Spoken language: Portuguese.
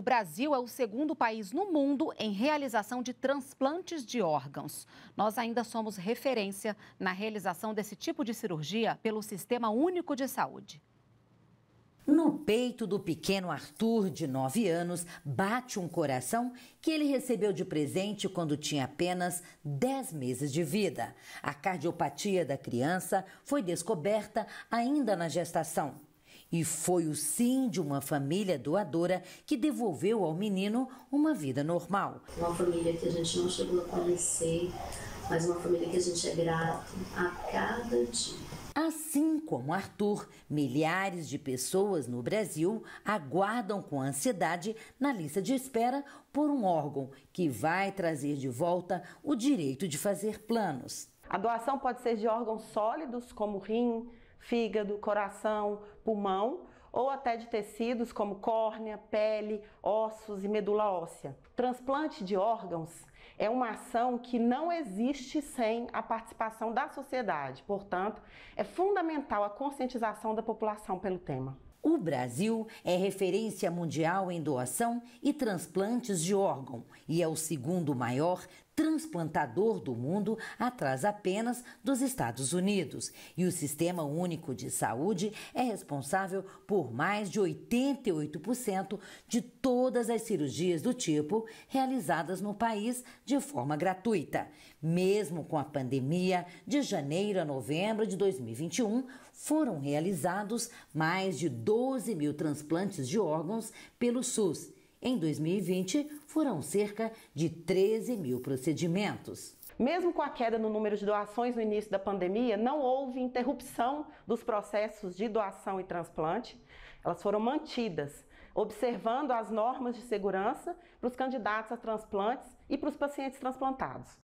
O Brasil é o segundo país no mundo em realização de transplantes de órgãos. Nós ainda somos referência na realização desse tipo de cirurgia pelo Sistema Único de Saúde. No peito do pequeno Arthur, de 9 anos, bate um coração que ele recebeu de presente quando tinha apenas 10 meses de vida. A cardiopatia da criança foi descoberta ainda na gestação. E foi o sim de uma família doadora que devolveu ao menino uma vida normal. Uma família que a gente não chegou a conhecer, mas uma família que a gente é grato a cada dia. Assim como Arthur, milhares de pessoas no Brasil aguardam com ansiedade na lista de espera por um órgão que vai trazer de volta o direito de fazer planos. A doação pode ser de órgãos sólidos, como rim, fígado, coração, pulmão ou até de tecidos como córnea, pele, ossos e medula óssea. Transplante de órgãos é uma ação que não existe sem a participação da sociedade, portanto, é fundamental a conscientização da população pelo tema. O Brasil é referência mundial em doação e transplantes de órgão e é o segundo maior transplantador do mundo, atrás apenas dos Estados Unidos. E o Sistema Único de Saúde é responsável por mais de 88% de todas as cirurgias do tipo realizadas no país de forma gratuita. Mesmo com a pandemia, de janeiro a novembro de 2021, foram realizados mais de 12 mil transplantes de órgãos pelo SUS em 2020, foram cerca de 13 mil procedimentos. Mesmo com a queda no número de doações no início da pandemia, não houve interrupção dos processos de doação e transplante. Elas foram mantidas, observando as normas de segurança para os candidatos a transplantes e para os pacientes transplantados.